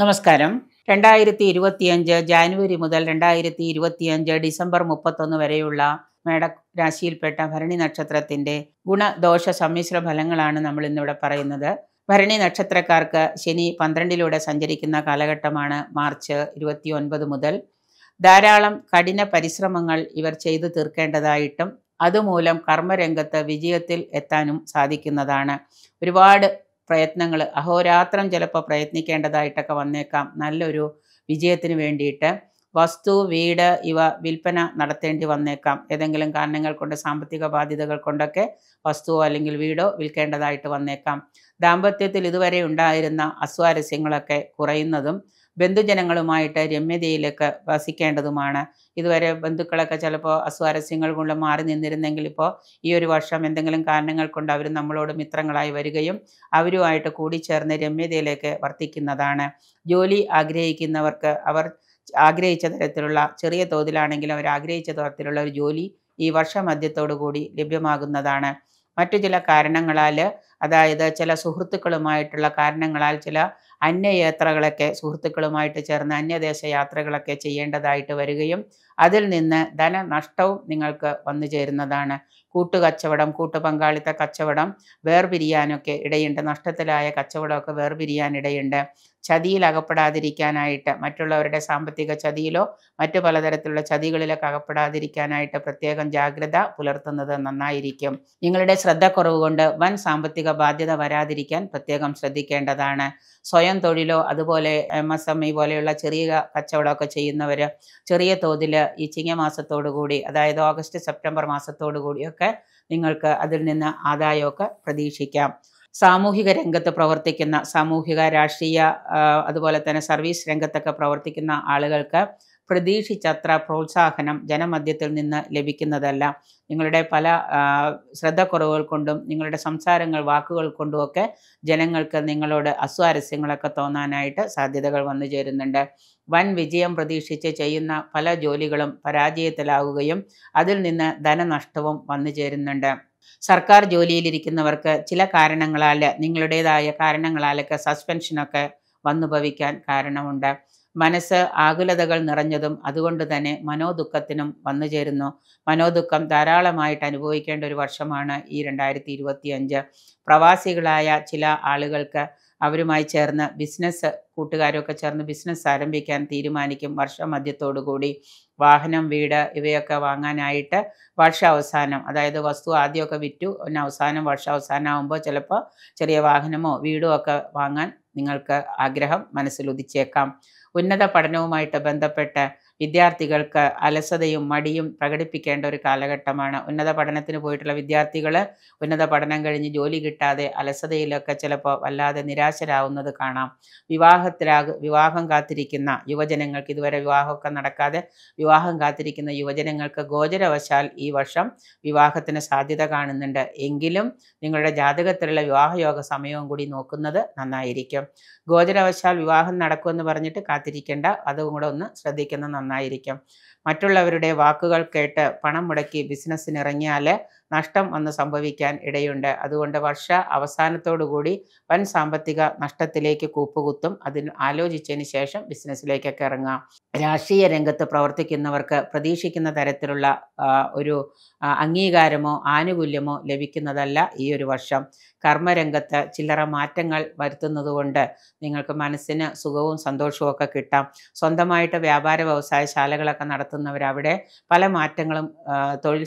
നമസ്കാരം രണ്ടായിരത്തി ഇരുപത്തിയഞ്ച് ജാനുവരി മുതൽ രണ്ടായിരത്തി ഇരുപത്തിയഞ്ച് ഡിസംബർ മുപ്പത്തൊന്ന് വരെയുള്ള മേട രാശിയിൽപ്പെട്ട ഭരണി നക്ഷത്രത്തിന്റെ ഗുണദോഷ സമ്മിശ്ര ഫലങ്ങളാണ് നമ്മൾ ഇന്നിവിടെ പറയുന്നത് ഭരണി നക്ഷത്രക്കാർക്ക് ശനി പന്ത്രണ്ടിലൂടെ സഞ്ചരിക്കുന്ന കാലഘട്ടമാണ് മാർച്ച് ഇരുപത്തി ഒൻപത് മുതൽ ധാരാളം കഠിന പരിശ്രമങ്ങൾ ഇവർ ചെയ്തു തീർക്കേണ്ടതായിട്ടും അതുമൂലം കർമ്മരംഗത്ത് വിജയത്തിൽ എത്താനും സാധിക്കുന്നതാണ് ഒരുപാട് പ്രയത്നങ്ങൾ അഹോരാത്രം ചിലപ്പോൾ പ്രയത്നിക്കേണ്ടതായിട്ടൊക്കെ വന്നേക്കാം നല്ലൊരു വിജയത്തിന് വേണ്ടിയിട്ട് വസ്തു വീട് ഇവ വിൽപ്പന നടത്തേണ്ടി വന്നേക്കാം ഏതെങ്കിലും കാരണങ്ങൾ കൊണ്ട് സാമ്പത്തിക ബാധ്യതകൾ കൊണ്ടൊക്കെ വസ്തുവോ അല്ലെങ്കിൽ വീടോ വിൽക്കേണ്ടതായിട്ട് വന്നേക്കാം ദാമ്പത്യത്തിൽ ഇതുവരെ ഉണ്ടായിരുന്ന അസ്വാരസ്യങ്ങളൊക്കെ കുറയുന്നതും ബന്ധുജനങ്ങളുമായിട്ട് രമ്യതയിലൊക്കെ വസിക്കേണ്ടതുമാണ് ഇതുവരെ ബന്ധുക്കളൊക്കെ ചിലപ്പോൾ അസ്വാരസ്യങ്ങൾ കൊണ്ട് മാറി നിന്നിരുന്നെങ്കിൽ ഇപ്പോൾ ഈ ഒരു വർഷം എന്തെങ്കിലും കാരണങ്ങൾ കൊണ്ട് അവർ നമ്മളോട് മിത്രങ്ങളായി വരികയും അവരുമായിട്ട് കൂടിച്ചേർന്ന് രമ്യതയിലേക്ക് വർത്തിക്കുന്നതാണ് ജോലി ആഗ്രഹിക്കുന്നവർക്ക് അവർ ആഗ്രഹിച്ച തരത്തിലുള്ള ചെറിയ തോതിലാണെങ്കിലും അവർ ആഗ്രഹിച്ച തരത്തിലുള്ള ഒരു ജോലി ഈ വർഷമധ്യത്തോടു കൂടി ലഭ്യമാകുന്നതാണ് മറ്റു ചില കാരണങ്ങളാൽ അതായത് ചില സുഹൃത്തുക്കളുമായിട്ടുള്ള കാരണങ്ങളാൽ ചില അന്യയാത്രകളൊക്കെ സുഹൃത്തുക്കളുമായിട്ട് ചേർന്ന് അന്യദേശ യാത്രകളൊക്കെ ചെയ്യേണ്ടതായിട്ട് വരികയും അതിൽ നിന്ന് ധനനഷ്ടവും നിങ്ങൾക്ക് വന്നു ചേരുന്നതാണ് കൂട്ടുകച്ചവടം കൂട്ടുപങ്കാളിത്ത കച്ചവടം വേർപിരിയാനൊക്കെ ഇടയുണ്ട് നഷ്ടത്തിലായ കച്ചവടമൊക്കെ വേർപിരിയാൻ ഇടയുണ്ട് ചതിയിൽ അകപ്പെടാതിരിക്കാനായിട്ട് മറ്റുള്ളവരുടെ സാമ്പത്തിക ചതിയിലോ മറ്റു പലതരത്തിലുള്ള ചതികളിലൊക്കെ അകപ്പെടാതിരിക്കാനായിട്ട് പ്രത്യേകം ജാഗ്രത പുലർത്തുന്നത് നന്നായിരിക്കും നിങ്ങളുടെ ശ്രദ്ധക്കുറവ് കൊണ്ട് വൻ സാമ്പത്തിക ബാധ്യത വരാതിരിക്കാൻ പ്രത്യേകം ശ്രദ്ധിക്കേണ്ടതാണ് സ്വയം തൊഴിലോ അതുപോലെ എം എസ് എം ഇ പോലെയുള്ള ചെറിയ കച്ചവടമൊക്കെ ചെയ്യുന്നവർ ചെറിയ തോതിൽ ഈ ചിങ്ങമാസത്തോടുകൂടി അതായത് ഓഗസ്റ്റ് സെപ്റ്റംബർ മാസത്തോടുകൂടിയൊക്കെ നിങ്ങൾക്ക് അതിൽ നിന്ന് ആദായമൊക്കെ പ്രതീക്ഷിക്കാം സാമൂഹിക രംഗത്ത് പ്രവർത്തിക്കുന്ന സാമൂഹിക രാഷ്ട്രീയ അതുപോലെ തന്നെ സർവീസ് രംഗത്തൊക്കെ പ്രവർത്തിക്കുന്ന ആളുകൾക്ക് പ്രതീക്ഷിച്ചത്ര പ്രോത്സാഹനം ജനമധ്യത്തിൽ നിന്ന് ലഭിക്കുന്നതല്ല നിങ്ങളുടെ പല ശ്രദ്ധക്കുറവുകൾ കൊണ്ടും നിങ്ങളുടെ സംസാരങ്ങൾ വാക്കുകൾ കൊണ്ടുമൊക്കെ ജനങ്ങൾക്ക് നിങ്ങളോട് അസ്വാരസ്യങ്ങളൊക്കെ തോന്നാനായിട്ട് സാധ്യതകൾ വന്നു ചേരുന്നുണ്ട് വൻ വിജയം പ്രതീക്ഷിച്ച് ചെയ്യുന്ന പല ജോലികളും പരാജയത്തിലാവുകയും അതിൽ നിന്ന് ധനനഷ്ടവും വന്നു ചേരുന്നുണ്ട് സർക്കാർ ജോലിയിലിരിക്കുന്നവർക്ക് ചില കാരണങ്ങളാൽ നിങ്ങളുടേതായ കാരണങ്ങളാലൊക്കെ സസ്പെൻഷനൊക്കെ വന്നുഭവിക്കാൻ കാരണമുണ്ട് മനസ്സ് ആകുലതകൾ നിറഞ്ഞതും അതുകൊണ്ട് തന്നെ മനോദുഃഖത്തിനും വന്നു ചേരുന്നു മനോദുഃഖം ധാരാളമായിട്ട് അനുഭവിക്കേണ്ട ഒരു വർഷമാണ് ഈ രണ്ടായിരത്തി അഞ്ച് പ്രവാസികളായ ചില ആളുകൾക്ക് അവരുമായി ചേർന്ന് ബിസിനസ് കൂട്ടുകാരൊക്കെ ചേർന്ന് ബിസിനസ് ആരംഭിക്കാൻ തീരുമാനിക്കും വർഷമധ്യത്തോടു കൂടി വാഹനം വീട് ഇവയൊക്കെ വാങ്ങാനായിട്ട് വർഷാവസാനം അതായത് വസ്തു ആദ്യമൊക്കെ വിറ്റു പിന്നെ അവസാനം വർഷാവസാനം ആകുമ്പോൾ ചിലപ്പോൾ ചെറിയ വാഹനമോ വീടോ ഒക്കെ വാങ്ങാൻ നിങ്ങൾക്ക് ആഗ്രഹം മനസ്സിൽ ഉദിച്ചേക്കാം ഉന്നത പഠനവുമായിട്ട് ബന്ധപ്പെട്ട് വിദ്യാർത്ഥികൾക്ക് അലസതയും മടിയും പ്രകടിപ്പിക്കേണ്ട ഒരു കാലഘട്ടമാണ് ഉന്നത പഠനത്തിന് പോയിട്ടുള്ള വിദ്യാർത്ഥികൾ ഉന്നത പഠനം കഴിഞ്ഞ് ജോലി കിട്ടാതെ അലസതയിലൊക്കെ ചിലപ്പോൾ വല്ലാതെ നിരാശരാകുന്നത് കാണാം വിവാഹത്തിലാകു വിവാഹം കാത്തിരിക്കുന്ന യുവജനങ്ങൾക്ക് ഇതുവരെ വിവാഹമൊക്കെ നടക്കാതെ വിവാഹം കാത്തിരിക്കുന്ന യുവജനങ്ങൾക്ക് ഗോചരവശാൽ ഈ വർഷം വിവാഹത്തിന് സാധ്യത കാണുന്നുണ്ട് എങ്കിലും നിങ്ങളുടെ ജാതകത്തിലുള്ള വിവാഹയോഗ സമയവും കൂടി നോക്കുന്നത് നന്നായിരിക്കും ഗോചരവശാൽ വിവാഹം നടക്കുമെന്ന് പറഞ്ഞിട്ട് കാത്തിരിക്കേണ്ട അതും കൂടെ ഒന്ന് ശ്രദ്ധിക്കുന്നത് നന്നായിരിക്കും മറ്റുള്ളവരുടെ വാക്കുകൾ കേട്ട് പണം മുടക്കി ബിസിനസ്സിനിറങ്ങിയാൽ നഷ്ടം വന്ന് സംഭവിക്കാൻ ഇടയുണ്ട് അതുകൊണ്ട് വർഷ അവസാനത്തോടുകൂടി വൻ സാമ്പത്തിക നഷ്ടത്തിലേക്ക് കൂപ്പുകുത്തും അതിന് ആലോചിച്ചതിന് ശേഷം ബിസിനസ്സിലേക്കൊക്കെ ഇറങ്ങാം രാഷ്ട്രീയ രംഗത്ത് പ്രവർത്തിക്കുന്നവർക്ക് പ്രതീക്ഷിക്കുന്ന തരത്തിലുള്ള ഒരു അംഗീകാരമോ ആനുകൂല്യമോ ലഭിക്കുന്നതല്ല ഈ ഒരു വർഷം കർമ്മരംഗത്ത് ചില്ലറ മാറ്റങ്ങൾ വരുത്തുന്നതുകൊണ്ട് നിങ്ങൾക്ക് മനസ്സിന് സുഖവും സന്തോഷവും ഒക്കെ കിട്ടാം സ്വന്തമായിട്ട് വ്യാപാര വ്യവസായ ശാലകളൊക്കെ നടത്തുന്നവരവിടെ പല മാറ്റങ്ങളും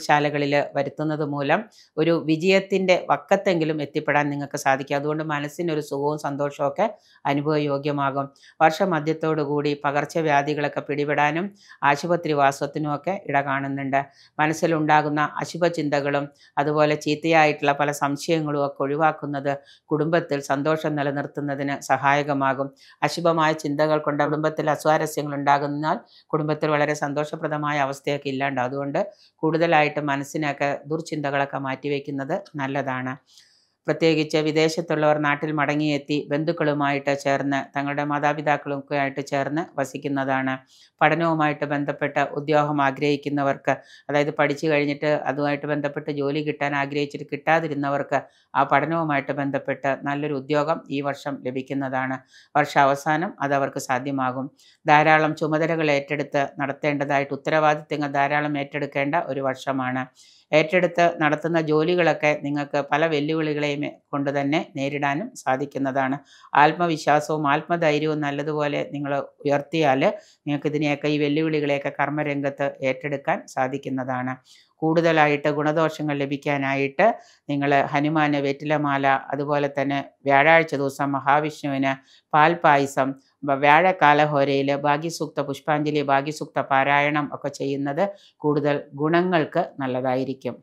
ശാലകളിൽ വരുത്തുന്നത് മൂലം ഒരു വിജയത്തിൻ്റെ വക്കത്തെങ്കിലും എത്തിപ്പെടാൻ നിങ്ങൾക്ക് സാധിക്കും അതുകൊണ്ട് മനസ്സിനൊരു സുഖവും സന്തോഷവും ഒക്കെ അനുഭവയോഗ്യമാകും വർഷമധ്യത്തോടുകൂടി പകർച്ചവ്യാധികളൊക്കെ പിടിപെടാനും ആശുപത്രി വാസത്തിനുമൊക്കെ ഇട കാണുന്നുണ്ട് മനസ്സിലുണ്ടാകുന്ന അശുഭ ചിന്തകളും അതുപോലെ ചീത്തയായിട്ടുള്ള പല സംശയങ്ങളും ഒക്കെ ഒഴിവാക്കും ഒഴിവാക്കുന്നത് കുടുംബത്തിൽ സന്തോഷം നിലനിർത്തുന്നതിന് സഹായകമാകും അശുഭമായ ചിന്തകൾ കൊണ്ട് കുടുംബത്തിൽ അസ്വാരസ്യങ്ങൾ ഉണ്ടാകുന്നതിനാൽ കുടുംബത്തിൽ വളരെ സന്തോഷപ്രദമായ അവസ്ഥയൊക്കെ ഇല്ലാണ്ട് അതുകൊണ്ട് കൂടുതലായിട്ട് മനസ്സിനൊക്കെ ദുർചിന്തകളൊക്കെ മാറ്റിവെക്കുന്നത് നല്ലതാണ് പ്രത്യേകിച്ച് വിദേശത്തുള്ളവർ നാട്ടിൽ മടങ്ങിയെത്തി ബന്ധുക്കളുമായിട്ട് ചേർന്ന് തങ്ങളുടെ മാതാപിതാക്കളൊക്കെ ആയിട്ട് ചേർന്ന് വസിക്കുന്നതാണ് പഠനവുമായിട്ട് ബന്ധപ്പെട്ട ഉദ്യോഗം ആഗ്രഹിക്കുന്നവർക്ക് അതായത് പഠിച്ചു കഴിഞ്ഞിട്ട് അതുമായിട്ട് ബന്ധപ്പെട്ട് ജോലി കിട്ടാൻ ആഗ്രഹിച്ചിട്ട് കിട്ടാതിരുന്നവർക്ക് ആ പഠനവുമായിട്ട് ബന്ധപ്പെട്ട് നല്ലൊരു ഉദ്യോഗം ഈ വർഷം ലഭിക്കുന്നതാണ് വർഷാവസാനം അത് അവർക്ക് സാധ്യമാകും ധാരാളം ചുമതലകൾ ഏറ്റെടുത്ത് നടത്തേണ്ടതായിട്ട് ഉത്തരവാദിത്തങ്ങൾ ധാരാളം ഏറ്റെടുക്കേണ്ട ഒരു വർഷമാണ് ഏറ്റെടുത്ത് നടത്തുന്ന ജോലികളൊക്കെ നിങ്ങൾക്ക് പല വെല്ലുവിളികളെയും കൊണ്ട് തന്നെ നേരിടാനും സാധിക്കുന്നതാണ് ആത്മവിശ്വാസവും ആത്മധൈര്യവും നല്ലതുപോലെ നിങ്ങൾ ഉയർത്തിയാൽ നിങ്ങൾക്ക് ഇതിനെയൊക്കെ ഈ വെല്ലുവിളികളെയൊക്കെ കർമ്മരംഗത്ത് ഏറ്റെടുക്കാൻ സാധിക്കുന്നതാണ് കൂടുതലായിട്ട് ഗുണദോഷങ്ങൾ ലഭിക്കാനായിട്ട് നിങ്ങൾ ഹനുമാന് വെറ്റിലമാല അതുപോലെ തന്നെ വ്യാഴാഴ്ച ദിവസം മഹാവിഷ്ണുവിന് പാൽപായസം വ്യാഴക്കാലഹോരയിൽ ഭാഗ്യസൂക്ത പുഷ്പാഞ്ജലി ഭാഗ്യസൂക്ത പാരായണം ഒക്കെ ചെയ്യുന്നത് കൂടുതൽ ഗുണങ്ങൾക്ക് നല്ലതായിരിക്കും